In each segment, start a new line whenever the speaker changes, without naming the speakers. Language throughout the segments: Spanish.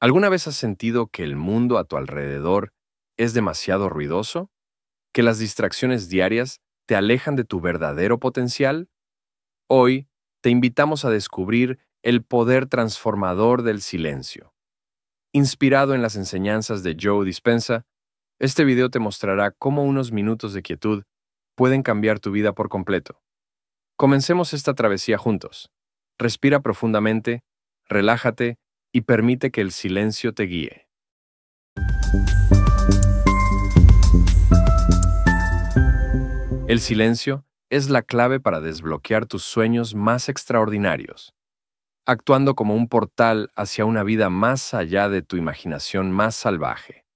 ¿Alguna vez has sentido que el mundo a tu alrededor es demasiado ruidoso? ¿Que las distracciones diarias te alejan de tu verdadero potencial? Hoy te invitamos a descubrir el poder transformador del silencio. Inspirado en las enseñanzas de Joe Dispensa, este video te mostrará cómo unos minutos de quietud pueden cambiar tu vida por completo. Comencemos esta travesía juntos. Respira profundamente, relájate y permite que el silencio te guíe. El silencio es la clave para desbloquear tus sueños más extraordinarios, actuando como un portal hacia una vida más allá de tu imaginación más salvaje.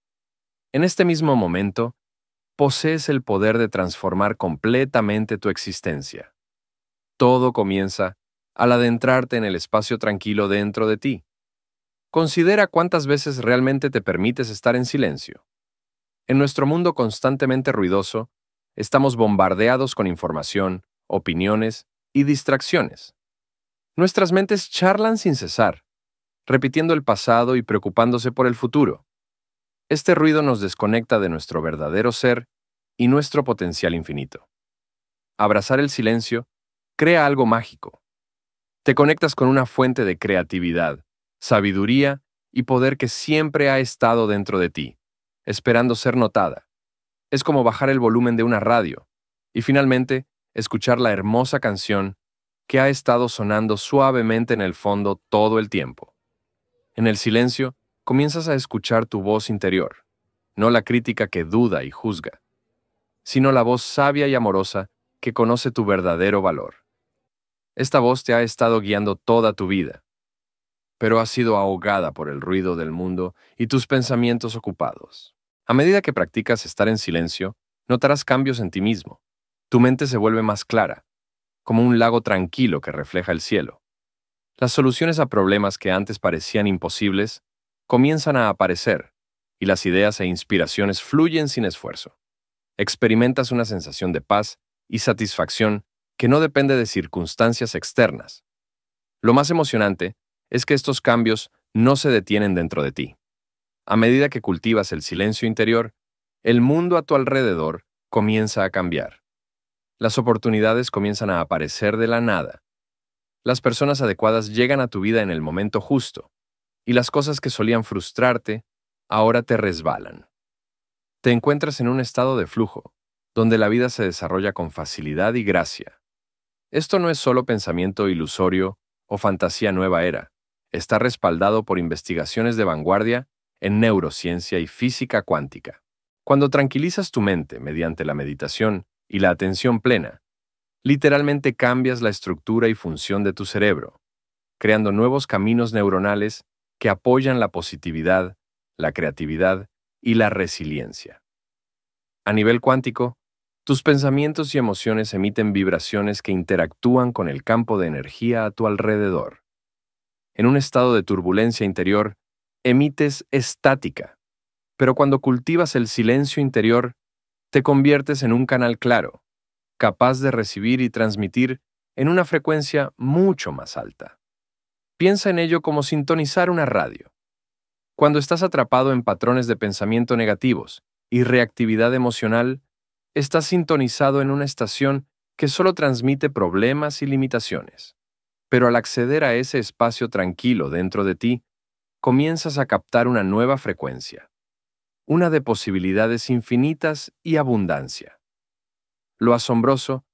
En este mismo momento, posees el poder de transformar completamente tu existencia. Todo comienza al adentrarte en el espacio tranquilo dentro de ti, Considera cuántas veces realmente te permites estar en silencio. En nuestro mundo constantemente ruidoso, estamos bombardeados con información, opiniones y distracciones. Nuestras mentes charlan sin cesar, repitiendo el pasado y preocupándose por el futuro. Este ruido nos desconecta de nuestro verdadero ser y nuestro potencial infinito. Abrazar el silencio crea algo mágico. Te conectas con una fuente de creatividad, sabiduría y poder que siempre ha estado dentro de ti, esperando ser notada. Es como bajar el volumen de una radio y finalmente escuchar la hermosa canción que ha estado sonando suavemente en el fondo todo el tiempo. En el silencio, comienzas a escuchar tu voz interior, no la crítica que duda y juzga, sino la voz sabia y amorosa que conoce tu verdadero valor. Esta voz te ha estado guiando toda tu vida, pero has sido ahogada por el ruido del mundo y tus pensamientos ocupados. A medida que practicas estar en silencio, notarás cambios en ti mismo. Tu mente se vuelve más clara, como un lago tranquilo que refleja el cielo. Las soluciones a problemas que antes parecían imposibles comienzan a aparecer y las ideas e inspiraciones fluyen sin esfuerzo. Experimentas una sensación de paz y satisfacción que no depende de circunstancias externas. Lo más emocionante es que estos cambios no se detienen dentro de ti. A medida que cultivas el silencio interior, el mundo a tu alrededor comienza a cambiar. Las oportunidades comienzan a aparecer de la nada. Las personas adecuadas llegan a tu vida en el momento justo, y las cosas que solían frustrarte ahora te resbalan. Te encuentras en un estado de flujo, donde la vida se desarrolla con facilidad y gracia. Esto no es solo pensamiento ilusorio o fantasía nueva era está respaldado por investigaciones de vanguardia en neurociencia y física cuántica. Cuando tranquilizas tu mente mediante la meditación y la atención plena, literalmente cambias la estructura y función de tu cerebro, creando nuevos caminos neuronales que apoyan la positividad, la creatividad y la resiliencia. A nivel cuántico, tus pensamientos y emociones emiten vibraciones que interactúan con el campo de energía a tu alrededor en un estado de turbulencia interior, emites estática. Pero cuando cultivas el silencio interior, te conviertes en un canal claro, capaz de recibir y transmitir en una frecuencia mucho más alta. Piensa en ello como sintonizar una radio. Cuando estás atrapado en patrones de pensamiento negativos y reactividad emocional, estás sintonizado en una estación que solo transmite problemas y limitaciones. Pero al acceder a ese espacio tranquilo dentro de ti, comienzas a captar una nueva frecuencia, una de posibilidades infinitas y abundancia. Lo asombroso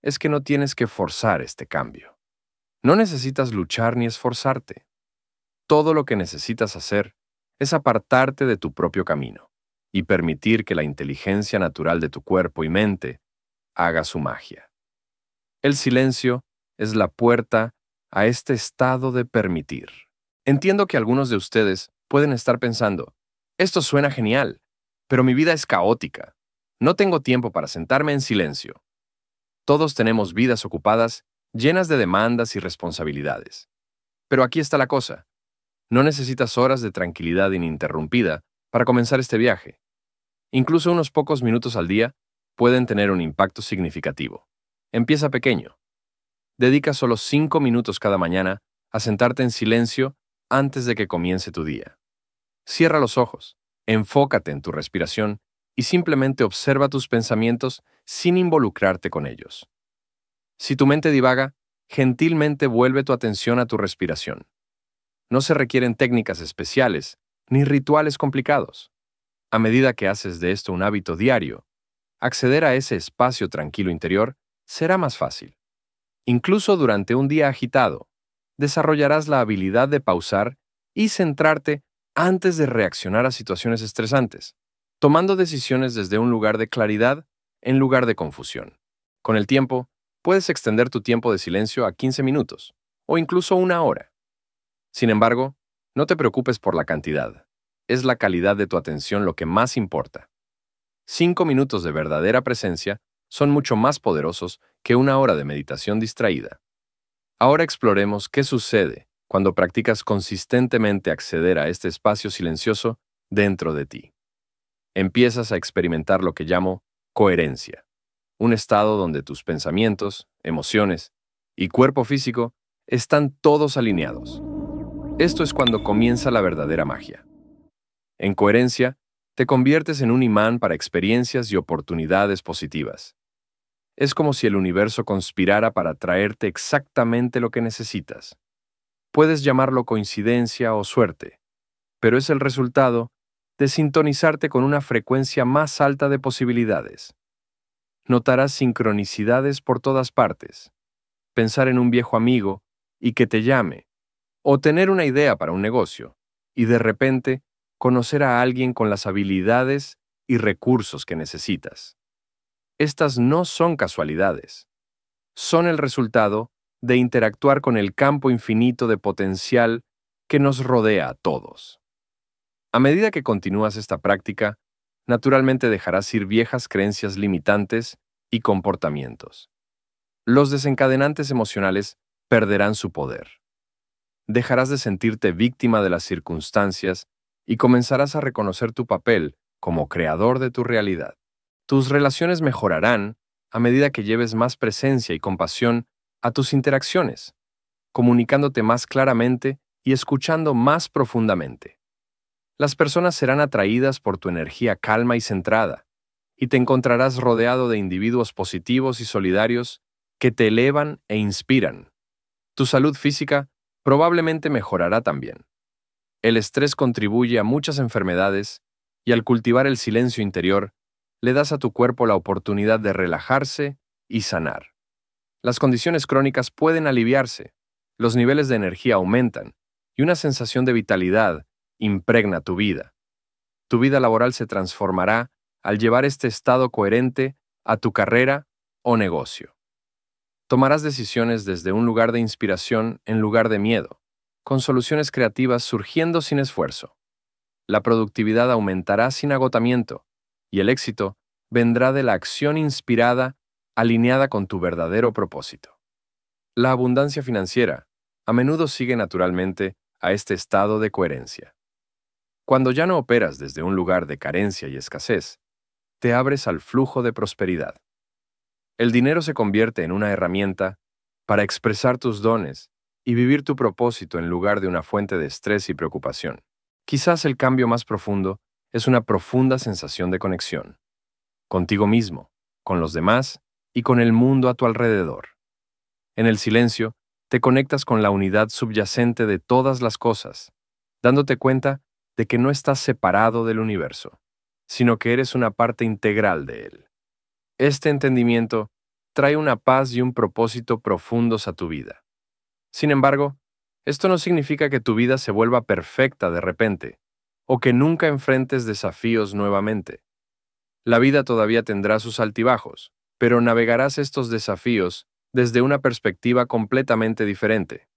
es que no tienes que forzar este cambio. No necesitas luchar ni esforzarte. Todo lo que necesitas hacer es apartarte de tu propio camino y permitir que la inteligencia natural de tu cuerpo y mente haga su magia. El silencio es la puerta a este estado de permitir. Entiendo que algunos de ustedes pueden estar pensando, esto suena genial, pero mi vida es caótica. No tengo tiempo para sentarme en silencio. Todos tenemos vidas ocupadas, llenas de demandas y responsabilidades. Pero aquí está la cosa. No necesitas horas de tranquilidad ininterrumpida para comenzar este viaje. Incluso unos pocos minutos al día pueden tener un impacto significativo. Empieza pequeño. Dedica solo cinco minutos cada mañana a sentarte en silencio antes de que comience tu día. Cierra los ojos, enfócate en tu respiración y simplemente observa tus pensamientos sin involucrarte con ellos. Si tu mente divaga, gentilmente vuelve tu atención a tu respiración. No se requieren técnicas especiales ni rituales complicados. A medida que haces de esto un hábito diario, acceder a ese espacio tranquilo interior será más fácil. Incluso durante un día agitado, desarrollarás la habilidad de pausar y centrarte antes de reaccionar a situaciones estresantes, tomando decisiones desde un lugar de claridad en lugar de confusión. Con el tiempo, puedes extender tu tiempo de silencio a 15 minutos o incluso una hora. Sin embargo, no te preocupes por la cantidad. Es la calidad de tu atención lo que más importa. Cinco minutos de verdadera presencia son mucho más poderosos que una hora de meditación distraída. Ahora exploremos qué sucede cuando practicas consistentemente acceder a este espacio silencioso dentro de ti. Empiezas a experimentar lo que llamo coherencia, un estado donde tus pensamientos, emociones y cuerpo físico están todos alineados. Esto es cuando comienza la verdadera magia. En coherencia, te conviertes en un imán para experiencias y oportunidades positivas. Es como si el universo conspirara para traerte exactamente lo que necesitas. Puedes llamarlo coincidencia o suerte, pero es el resultado de sintonizarte con una frecuencia más alta de posibilidades. Notarás sincronicidades por todas partes. Pensar en un viejo amigo y que te llame, o tener una idea para un negocio, y de repente conocer a alguien con las habilidades y recursos que necesitas estas no son casualidades. Son el resultado de interactuar con el campo infinito de potencial que nos rodea a todos. A medida que continúas esta práctica, naturalmente dejarás ir viejas creencias limitantes y comportamientos. Los desencadenantes emocionales perderán su poder. Dejarás de sentirte víctima de las circunstancias y comenzarás a reconocer tu papel como creador de tu realidad. Tus relaciones mejorarán a medida que lleves más presencia y compasión a tus interacciones, comunicándote más claramente y escuchando más profundamente. Las personas serán atraídas por tu energía calma y centrada, y te encontrarás rodeado de individuos positivos y solidarios que te elevan e inspiran. Tu salud física probablemente mejorará también. El estrés contribuye a muchas enfermedades y al cultivar el silencio interior, le das a tu cuerpo la oportunidad de relajarse y sanar. Las condiciones crónicas pueden aliviarse, los niveles de energía aumentan y una sensación de vitalidad impregna tu vida. Tu vida laboral se transformará al llevar este estado coherente a tu carrera o negocio. Tomarás decisiones desde un lugar de inspiración en lugar de miedo, con soluciones creativas surgiendo sin esfuerzo. La productividad aumentará sin agotamiento y el éxito vendrá de la acción inspirada, alineada con tu verdadero propósito. La abundancia financiera a menudo sigue naturalmente a este estado de coherencia. Cuando ya no operas desde un lugar de carencia y escasez, te abres al flujo de prosperidad. El dinero se convierte en una herramienta para expresar tus dones y vivir tu propósito en lugar de una fuente de estrés y preocupación. Quizás el cambio más profundo es una profunda sensación de conexión, contigo mismo, con los demás y con el mundo a tu alrededor. En el silencio, te conectas con la unidad subyacente de todas las cosas, dándote cuenta de que no estás separado del universo, sino que eres una parte integral de él. Este entendimiento trae una paz y un propósito profundos a tu vida. Sin embargo, esto no significa que tu vida se vuelva perfecta de repente, o que nunca enfrentes desafíos nuevamente. La vida todavía tendrá sus altibajos, pero navegarás estos desafíos desde una perspectiva completamente diferente.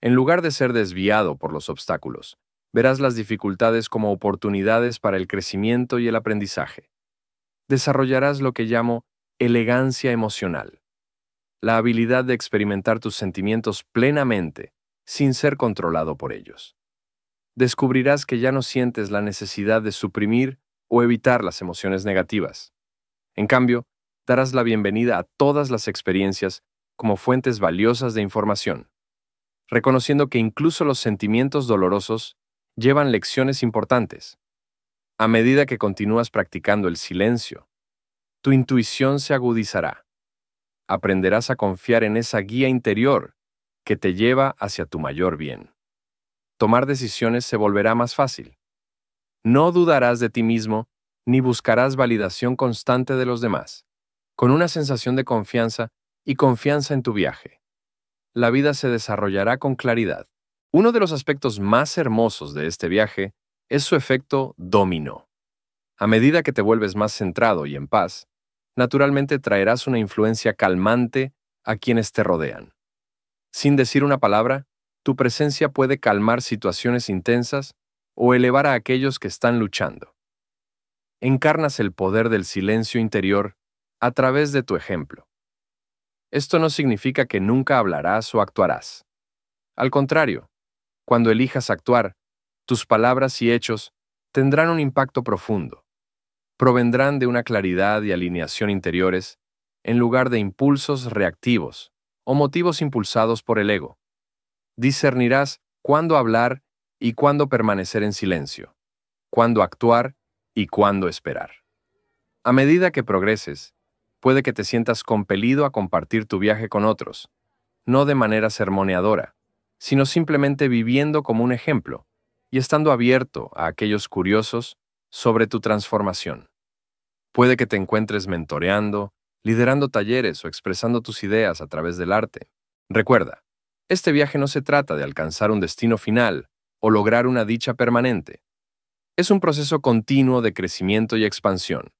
En lugar de ser desviado por los obstáculos, verás las dificultades como oportunidades para el crecimiento y el aprendizaje. Desarrollarás lo que llamo elegancia emocional, la habilidad de experimentar tus sentimientos plenamente sin ser controlado por ellos descubrirás que ya no sientes la necesidad de suprimir o evitar las emociones negativas. En cambio, darás la bienvenida a todas las experiencias como fuentes valiosas de información, reconociendo que incluso los sentimientos dolorosos llevan lecciones importantes. A medida que continúas practicando el silencio, tu intuición se agudizará. Aprenderás a confiar en esa guía interior que te lleva hacia tu mayor bien tomar decisiones se volverá más fácil. No dudarás de ti mismo ni buscarás validación constante de los demás, con una sensación de confianza y confianza en tu viaje. La vida se desarrollará con claridad. Uno de los aspectos más hermosos de este viaje es su efecto dominó. A medida que te vuelves más centrado y en paz, naturalmente traerás una influencia calmante a quienes te rodean. Sin decir una palabra, tu presencia puede calmar situaciones intensas o elevar a aquellos que están luchando. Encarnas el poder del silencio interior a través de tu ejemplo. Esto no significa que nunca hablarás o actuarás. Al contrario, cuando elijas actuar, tus palabras y hechos tendrán un impacto profundo. Provendrán de una claridad y alineación interiores en lugar de impulsos reactivos o motivos impulsados por el ego discernirás cuándo hablar y cuándo permanecer en silencio, cuándo actuar y cuándo esperar. A medida que progreses, puede que te sientas compelido a compartir tu viaje con otros, no de manera sermoneadora, sino simplemente viviendo como un ejemplo y estando abierto a aquellos curiosos sobre tu transformación. Puede que te encuentres mentoreando, liderando talleres o expresando tus ideas a través del arte. Recuerda, este viaje no se trata de alcanzar un destino final o lograr una dicha permanente. Es un proceso continuo de crecimiento y expansión.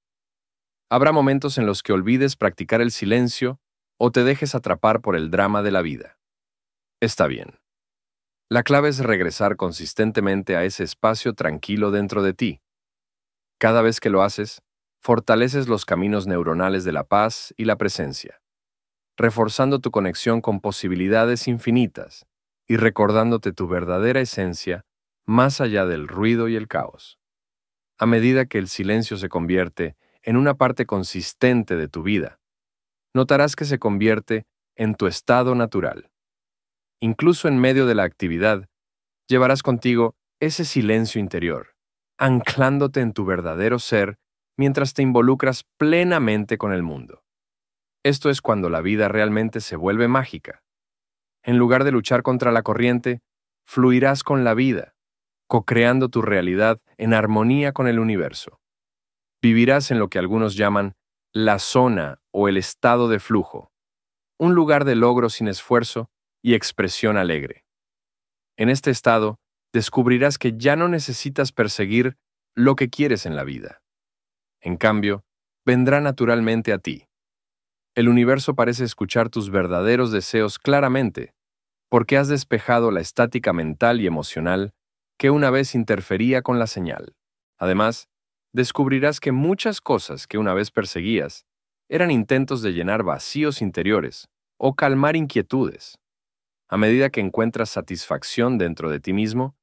Habrá momentos en los que olvides practicar el silencio o te dejes atrapar por el drama de la vida. Está bien. La clave es regresar consistentemente a ese espacio tranquilo dentro de ti. Cada vez que lo haces, fortaleces los caminos neuronales de la paz y la presencia reforzando tu conexión con posibilidades infinitas y recordándote tu verdadera esencia más allá del ruido y el caos. A medida que el silencio se convierte en una parte consistente de tu vida, notarás que se convierte en tu estado natural. Incluso en medio de la actividad, llevarás contigo ese silencio interior, anclándote en tu verdadero ser mientras te involucras plenamente con el mundo. Esto es cuando la vida realmente se vuelve mágica. En lugar de luchar contra la corriente, fluirás con la vida, co-creando tu realidad en armonía con el universo. Vivirás en lo que algunos llaman la zona o el estado de flujo, un lugar de logro sin esfuerzo y expresión alegre. En este estado, descubrirás que ya no necesitas perseguir lo que quieres en la vida. En cambio, vendrá naturalmente a ti el universo parece escuchar tus verdaderos deseos claramente, porque has despejado la estática mental y emocional que una vez interfería con la señal. Además, descubrirás que muchas cosas que una vez perseguías eran intentos de llenar vacíos interiores o calmar inquietudes. A medida que encuentras satisfacción dentro de ti mismo,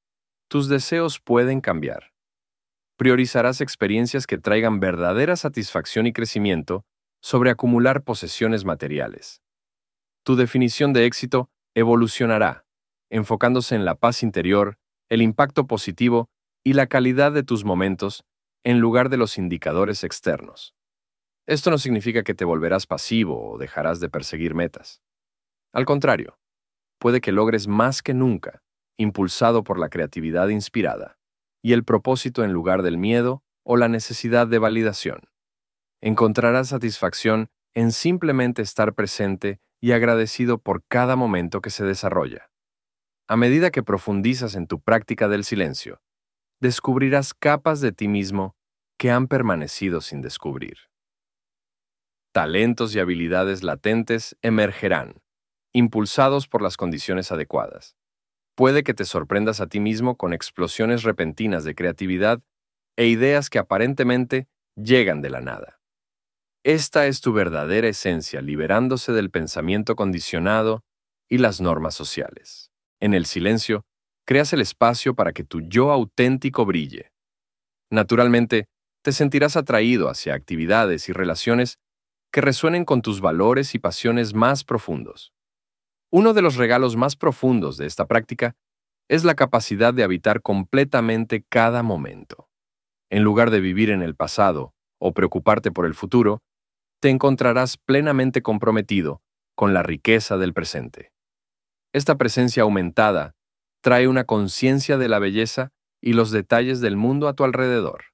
tus deseos pueden cambiar. Priorizarás experiencias que traigan verdadera satisfacción y crecimiento sobre acumular posesiones materiales. Tu definición de éxito evolucionará, enfocándose en la paz interior, el impacto positivo y la calidad de tus momentos, en lugar de los indicadores externos. Esto no significa que te volverás pasivo o dejarás de perseguir metas. Al contrario, puede que logres más que nunca, impulsado por la creatividad inspirada y el propósito en lugar del miedo o la necesidad de validación. Encontrarás satisfacción en simplemente estar presente y agradecido por cada momento que se desarrolla. A medida que profundizas en tu práctica del silencio, descubrirás capas de ti mismo que han permanecido sin descubrir. Talentos y habilidades latentes emergerán, impulsados por las condiciones adecuadas. Puede que te sorprendas a ti mismo con explosiones repentinas de creatividad e ideas que aparentemente llegan de la nada. Esta es tu verdadera esencia, liberándose del pensamiento condicionado y las normas sociales. En el silencio, creas el espacio para que tu yo auténtico brille. Naturalmente, te sentirás atraído hacia actividades y relaciones que resuenen con tus valores y pasiones más profundos. Uno de los regalos más profundos de esta práctica es la capacidad de habitar completamente cada momento. En lugar de vivir en el pasado o preocuparte por el futuro, te encontrarás plenamente comprometido con la riqueza del presente. Esta presencia aumentada trae una conciencia de la belleza y los detalles del mundo a tu alrededor.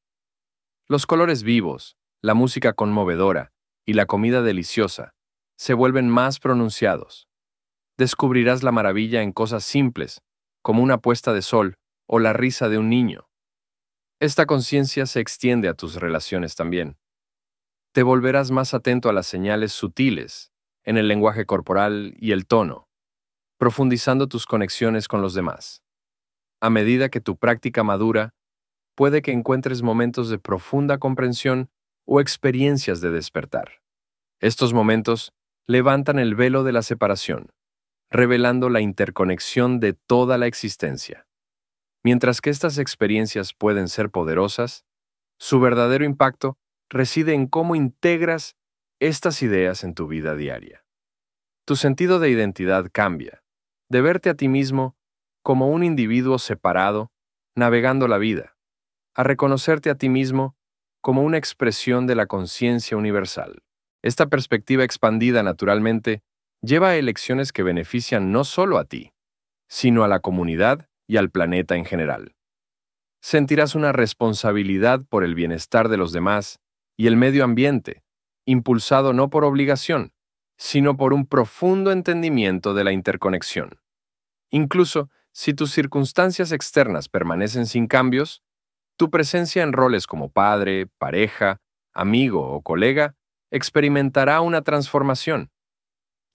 Los colores vivos, la música conmovedora y la comida deliciosa se vuelven más pronunciados. Descubrirás la maravilla en cosas simples, como una puesta de sol o la risa de un niño. Esta conciencia se extiende a tus relaciones también te volverás más atento a las señales sutiles, en el lenguaje corporal y el tono, profundizando tus conexiones con los demás. A medida que tu práctica madura, puede que encuentres momentos de profunda comprensión o experiencias de despertar. Estos momentos levantan el velo de la separación, revelando la interconexión de toda la existencia. Mientras que estas experiencias pueden ser poderosas, su verdadero impacto reside en cómo integras estas ideas en tu vida diaria. Tu sentido de identidad cambia, de verte a ti mismo como un individuo separado, navegando la vida, a reconocerte a ti mismo como una expresión de la conciencia universal. Esta perspectiva expandida naturalmente lleva a elecciones que benefician no solo a ti, sino a la comunidad y al planeta en general. Sentirás una responsabilidad por el bienestar de los demás y el medio ambiente, impulsado no por obligación, sino por un profundo entendimiento de la interconexión. Incluso si tus circunstancias externas permanecen sin cambios, tu presencia en roles como padre, pareja, amigo o colega experimentará una transformación.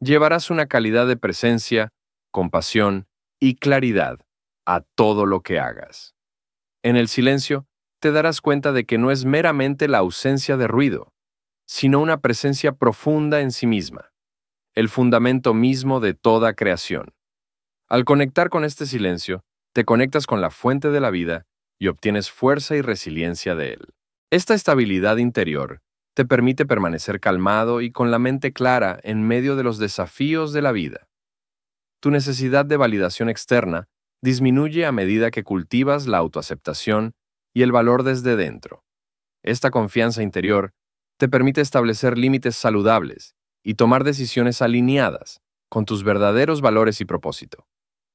Llevarás una calidad de presencia, compasión y claridad a todo lo que hagas. En el silencio, te darás cuenta de que no es meramente la ausencia de ruido, sino una presencia profunda en sí misma, el fundamento mismo de toda creación. Al conectar con este silencio, te conectas con la fuente de la vida y obtienes fuerza y resiliencia de él. Esta estabilidad interior te permite permanecer calmado y con la mente clara en medio de los desafíos de la vida. Tu necesidad de validación externa disminuye a medida que cultivas la autoaceptación y el valor desde dentro. Esta confianza interior te permite establecer límites saludables y tomar decisiones alineadas con tus verdaderos valores y propósito,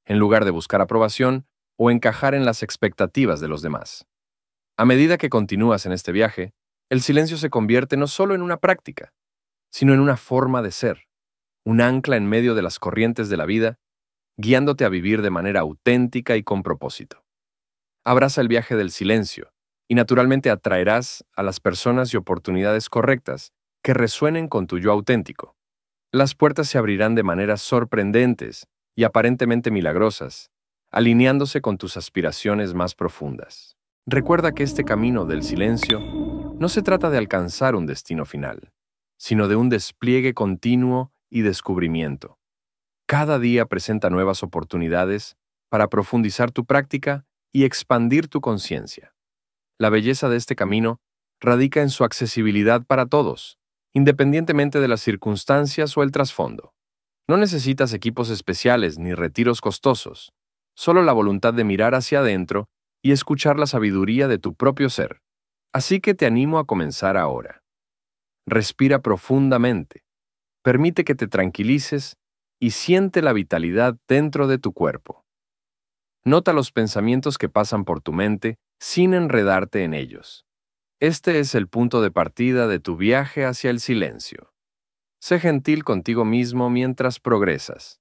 en lugar de buscar aprobación o encajar en las expectativas de los demás. A medida que continúas en este viaje, el silencio se convierte no solo en una práctica, sino en una forma de ser, un ancla en medio de las corrientes de la vida, guiándote a vivir de manera auténtica y con propósito abraza el viaje del silencio y naturalmente atraerás a las personas y oportunidades correctas que resuenen con tu yo auténtico. Las puertas se abrirán de maneras sorprendentes y aparentemente milagrosas, alineándose con tus aspiraciones más profundas. Recuerda que este camino del silencio no se trata de alcanzar un destino final, sino de un despliegue continuo y descubrimiento. Cada día presenta nuevas oportunidades para profundizar tu práctica y expandir tu conciencia. La belleza de este camino radica en su accesibilidad para todos, independientemente de las circunstancias o el trasfondo. No necesitas equipos especiales ni retiros costosos, solo la voluntad de mirar hacia adentro y escuchar la sabiduría de tu propio ser. Así que te animo a comenzar ahora. Respira profundamente, permite que te tranquilices y siente la vitalidad dentro de tu cuerpo. Nota los pensamientos que pasan por tu mente sin enredarte en ellos. Este es el punto de partida de tu viaje hacia el silencio. Sé gentil contigo mismo mientras progresas.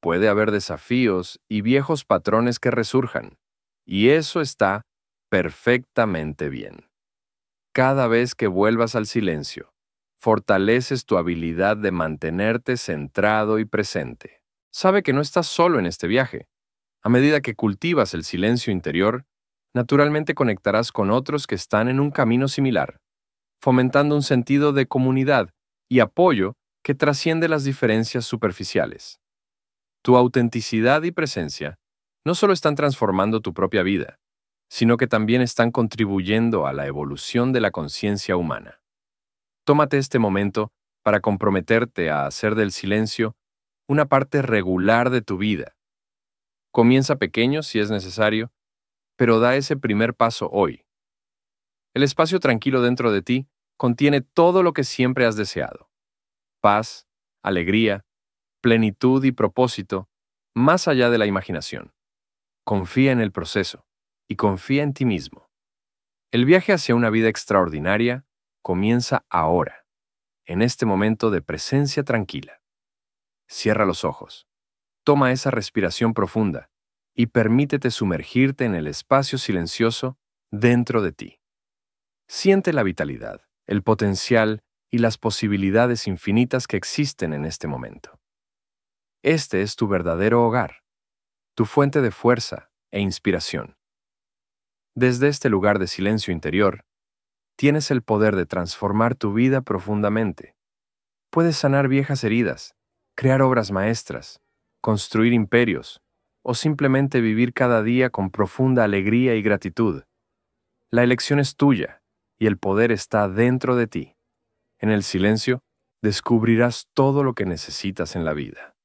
Puede haber desafíos y viejos patrones que resurjan, y eso está perfectamente bien. Cada vez que vuelvas al silencio, fortaleces tu habilidad de mantenerte centrado y presente. Sabe que no estás solo en este viaje. A medida que cultivas el silencio interior, naturalmente conectarás con otros que están en un camino similar, fomentando un sentido de comunidad y apoyo que trasciende las diferencias superficiales. Tu autenticidad y presencia no solo están transformando tu propia vida, sino que también están contribuyendo a la evolución de la conciencia humana. Tómate este momento para comprometerte a hacer del silencio una parte regular de tu vida Comienza pequeño si es necesario, pero da ese primer paso hoy. El espacio tranquilo dentro de ti contiene todo lo que siempre has deseado. Paz, alegría, plenitud y propósito, más allá de la imaginación. Confía en el proceso y confía en ti mismo. El viaje hacia una vida extraordinaria comienza ahora, en este momento de presencia tranquila. Cierra los ojos. Toma esa respiración profunda y permítete sumergirte en el espacio silencioso dentro de ti. Siente la vitalidad, el potencial y las posibilidades infinitas que existen en este momento. Este es tu verdadero hogar, tu fuente de fuerza e inspiración. Desde este lugar de silencio interior, tienes el poder de transformar tu vida profundamente. Puedes sanar viejas heridas, crear obras maestras construir imperios o simplemente vivir cada día con profunda alegría y gratitud. La elección es tuya y el poder está dentro de ti. En el silencio descubrirás todo lo que necesitas en la vida.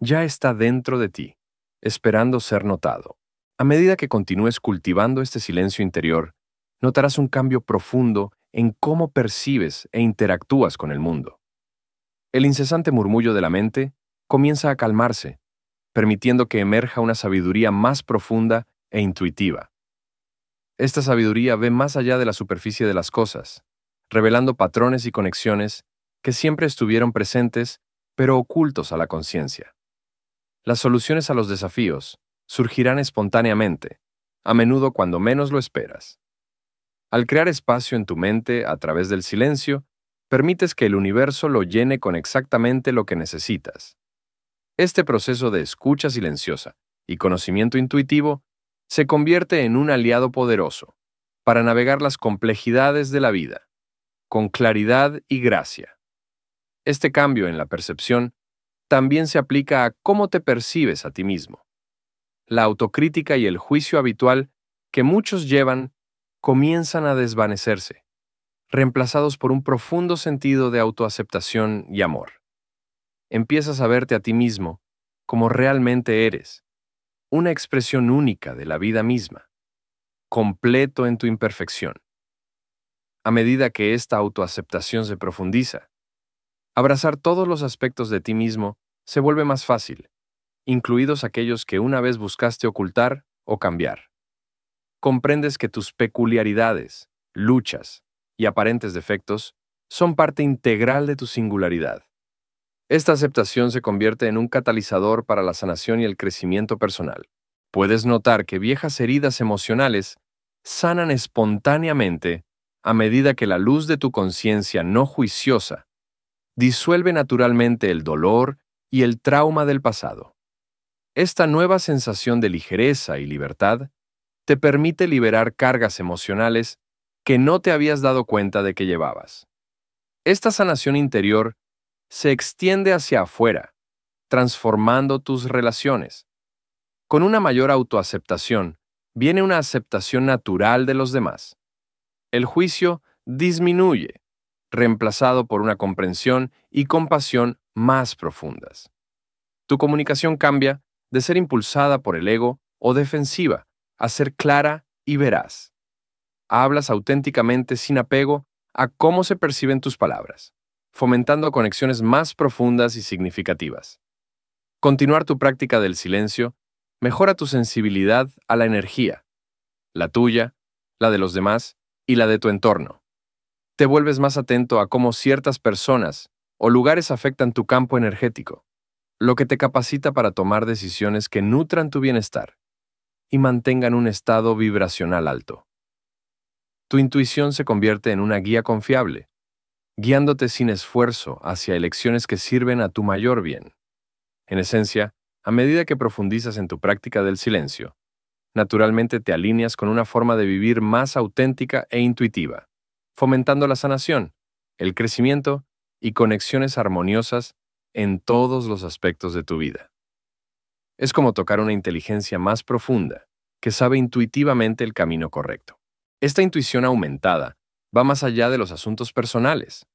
Ya está dentro de ti, esperando ser notado. A medida que continúes cultivando este silencio interior, notarás un cambio profundo en cómo percibes e interactúas con el mundo. El incesante murmullo de la mente comienza a calmarse, permitiendo que emerja una sabiduría más profunda e intuitiva. Esta sabiduría ve más allá de la superficie de las cosas, revelando patrones y conexiones que siempre estuvieron presentes, pero ocultos a la conciencia. Las soluciones a los desafíos surgirán espontáneamente, a menudo cuando menos lo esperas. Al crear espacio en tu mente a través del silencio, permites que el universo lo llene con exactamente lo que necesitas. Este proceso de escucha silenciosa y conocimiento intuitivo se convierte en un aliado poderoso para navegar las complejidades de la vida, con claridad y gracia. Este cambio en la percepción también se aplica a cómo te percibes a ti mismo. La autocrítica y el juicio habitual que muchos llevan comienzan a desvanecerse, reemplazados por un profundo sentido de autoaceptación y amor empiezas a verte a ti mismo como realmente eres, una expresión única de la vida misma, completo en tu imperfección. A medida que esta autoaceptación se profundiza, abrazar todos los aspectos de ti mismo se vuelve más fácil, incluidos aquellos que una vez buscaste ocultar o cambiar. Comprendes que tus peculiaridades, luchas y aparentes defectos son parte integral de tu singularidad. Esta aceptación se convierte en un catalizador para la sanación y el crecimiento personal. Puedes notar que viejas heridas emocionales sanan espontáneamente a medida que la luz de tu conciencia no juiciosa disuelve naturalmente el dolor y el trauma del pasado. Esta nueva sensación de ligereza y libertad te permite liberar cargas emocionales que no te habías dado cuenta de que llevabas. Esta sanación interior se extiende hacia afuera, transformando tus relaciones. Con una mayor autoaceptación, viene una aceptación natural de los demás. El juicio disminuye, reemplazado por una comprensión y compasión más profundas. Tu comunicación cambia de ser impulsada por el ego o defensiva a ser clara y veraz. Hablas auténticamente sin apego a cómo se perciben tus palabras fomentando conexiones más profundas y significativas. Continuar tu práctica del silencio mejora tu sensibilidad a la energía, la tuya, la de los demás y la de tu entorno. Te vuelves más atento a cómo ciertas personas o lugares afectan tu campo energético, lo que te capacita para tomar decisiones que nutran tu bienestar y mantengan un estado vibracional alto. Tu intuición se convierte en una guía confiable, guiándote sin esfuerzo hacia elecciones que sirven a tu mayor bien. En esencia, a medida que profundizas en tu práctica del silencio, naturalmente te alineas con una forma de vivir más auténtica e intuitiva, fomentando la sanación, el crecimiento y conexiones armoniosas en todos los aspectos de tu vida. Es como tocar una inteligencia más profunda, que sabe intuitivamente el camino correcto. Esta intuición aumentada va más allá de los asuntos personales.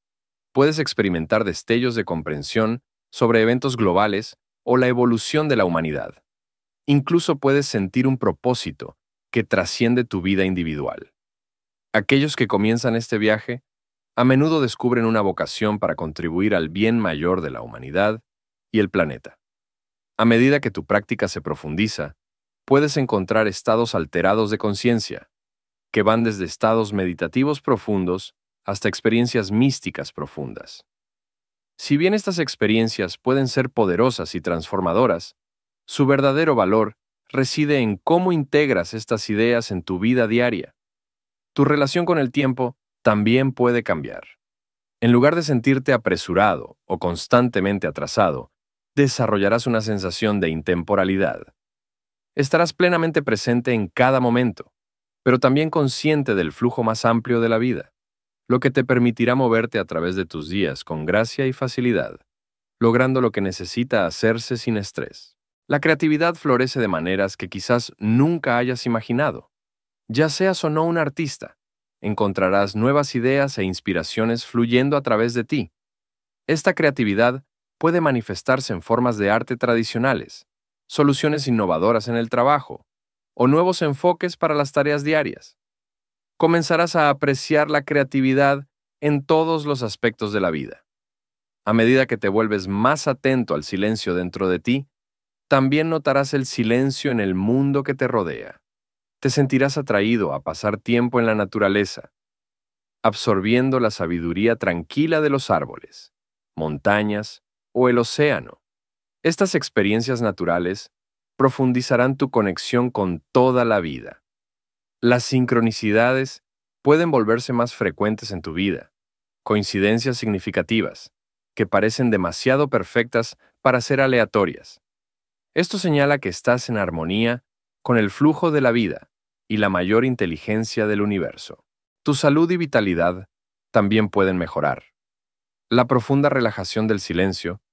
Puedes experimentar destellos de comprensión sobre eventos globales o la evolución de la humanidad. Incluso puedes sentir un propósito que trasciende tu vida individual. Aquellos que comienzan este viaje a menudo descubren una vocación para contribuir al bien mayor de la humanidad y el planeta. A medida que tu práctica se profundiza, puedes encontrar estados alterados de conciencia, que van desde estados meditativos profundos hasta experiencias místicas profundas. Si bien estas experiencias pueden ser poderosas y transformadoras, su verdadero valor reside en cómo integras estas ideas en tu vida diaria. Tu relación con el tiempo también puede cambiar. En lugar de sentirte apresurado o constantemente atrasado, desarrollarás una sensación de intemporalidad. Estarás plenamente presente en cada momento, pero también consciente del flujo más amplio de la vida, lo que te permitirá moverte a través de tus días con gracia y facilidad, logrando lo que necesita hacerse sin estrés. La creatividad florece de maneras que quizás nunca hayas imaginado. Ya seas o no un artista, encontrarás nuevas ideas e inspiraciones fluyendo a través de ti. Esta creatividad puede manifestarse en formas de arte tradicionales, soluciones innovadoras en el trabajo, o nuevos enfoques para las tareas diarias. Comenzarás a apreciar la creatividad en todos los aspectos de la vida. A medida que te vuelves más atento al silencio dentro de ti, también notarás el silencio en el mundo que te rodea. Te sentirás atraído a pasar tiempo en la naturaleza, absorbiendo la sabiduría tranquila de los árboles, montañas o el océano. Estas experiencias naturales profundizarán tu conexión con toda la vida. Las sincronicidades pueden volverse más frecuentes en tu vida, coincidencias significativas, que parecen demasiado perfectas para ser aleatorias. Esto señala que estás en armonía con el flujo de la vida y la mayor inteligencia del universo. Tu salud y vitalidad también pueden mejorar. La profunda relajación del silencio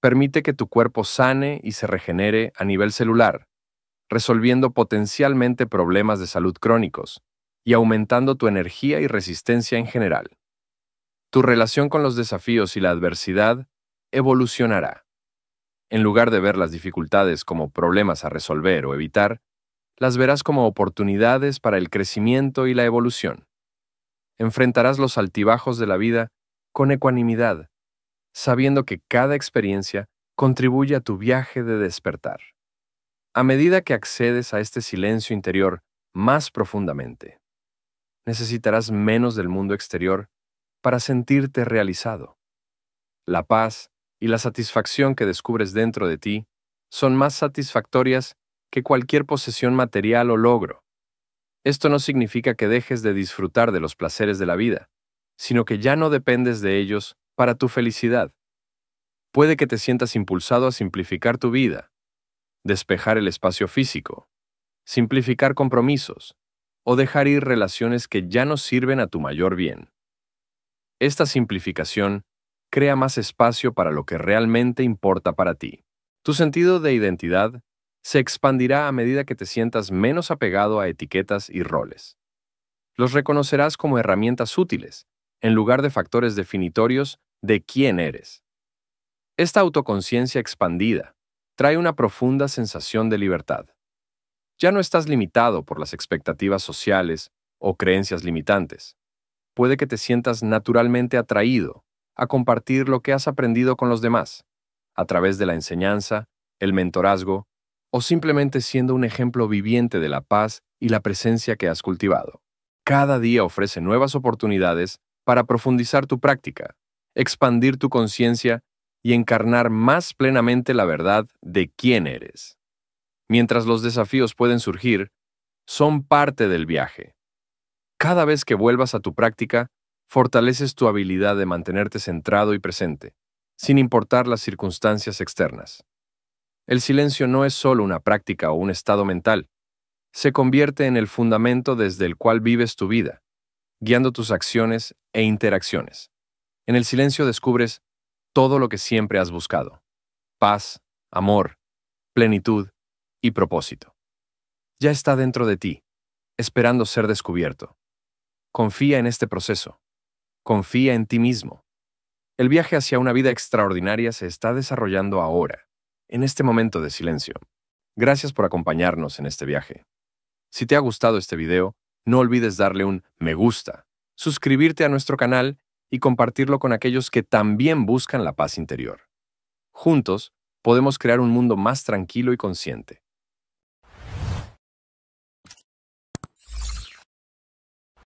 permite que tu cuerpo sane y se regenere a nivel celular, resolviendo potencialmente problemas de salud crónicos y aumentando tu energía y resistencia en general. Tu relación con los desafíos y la adversidad evolucionará. En lugar de ver las dificultades como problemas a resolver o evitar, las verás como oportunidades para el crecimiento y la evolución. Enfrentarás los altibajos de la vida con ecuanimidad, sabiendo que cada experiencia contribuye a tu viaje de despertar. A medida que accedes a este silencio interior más profundamente, necesitarás menos del mundo exterior para sentirte realizado. La paz y la satisfacción que descubres dentro de ti son más satisfactorias que cualquier posesión material o logro. Esto no significa que dejes de disfrutar de los placeres de la vida, sino que ya no dependes de ellos para tu felicidad. Puede que te sientas impulsado a simplificar tu vida, despejar el espacio físico, simplificar compromisos o dejar ir relaciones que ya no sirven a tu mayor bien. Esta simplificación crea más espacio para lo que realmente importa para ti. Tu sentido de identidad se expandirá a medida que te sientas menos apegado a etiquetas y roles. Los reconocerás como herramientas útiles, en lugar de factores definitorios de quién eres. Esta autoconciencia expandida trae una profunda sensación de libertad. Ya no estás limitado por las expectativas sociales o creencias limitantes. Puede que te sientas naturalmente atraído a compartir lo que has aprendido con los demás, a través de la enseñanza, el mentorazgo o simplemente siendo un ejemplo viviente de la paz y la presencia que has cultivado. Cada día ofrece nuevas oportunidades para profundizar tu práctica, expandir tu conciencia y encarnar más plenamente la verdad de quién eres. Mientras los desafíos pueden surgir, son parte del viaje. Cada vez que vuelvas a tu práctica, fortaleces tu habilidad de mantenerte centrado y presente, sin importar las circunstancias externas. El silencio no es solo una práctica o un estado mental, se convierte en el fundamento desde el cual vives tu vida, guiando tus acciones e interacciones. En el silencio descubres todo lo que siempre has buscado. Paz, amor, plenitud y propósito. Ya está dentro de ti, esperando ser descubierto. Confía en este proceso. Confía en ti mismo. El viaje hacia una vida extraordinaria se está desarrollando ahora, en este momento de silencio. Gracias por acompañarnos en este viaje. Si te ha gustado este video, no olvides darle un me gusta, suscribirte a nuestro canal y compartirlo con aquellos que también buscan la paz interior. Juntos, podemos crear un mundo más tranquilo y consciente.